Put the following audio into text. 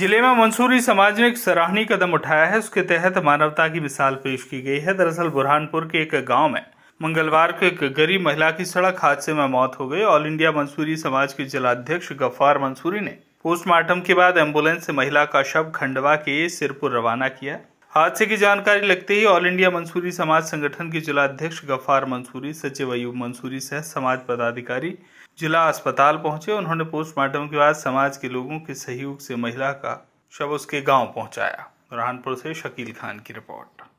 जिले में मंसूरी समाज ने एक सराहनीय कदम उठाया है उसके तहत मानवता की मिसाल पेश की गई है दरअसल बुरहानपुर के एक गांव में मंगलवार को एक गरीब महिला की सड़क हादसे में मौत हो गई ऑल इंडिया मंसूरी समाज के जिलाध्यक्ष गफ्फार मंसूरी ने पोस्टमार्टम के बाद एम्बुलेंस से महिला का शव खंडवा के सिरपुर रवाना किया हादसे की जानकारी लगते ही ऑल इंडिया मंसूरी समाज संगठन के अध्यक्ष गफ्फार मंसूरी सचिव अयुब मंसूरी सह समाज पदाधिकारी जिला अस्पताल पहुंचे उन्होंने पोस्टमार्टम के बाद समाज के लोगों के सहयोग से महिला का शव उसके गांव पहुंचाया बुरहानपुर से शकील खान की रिपोर्ट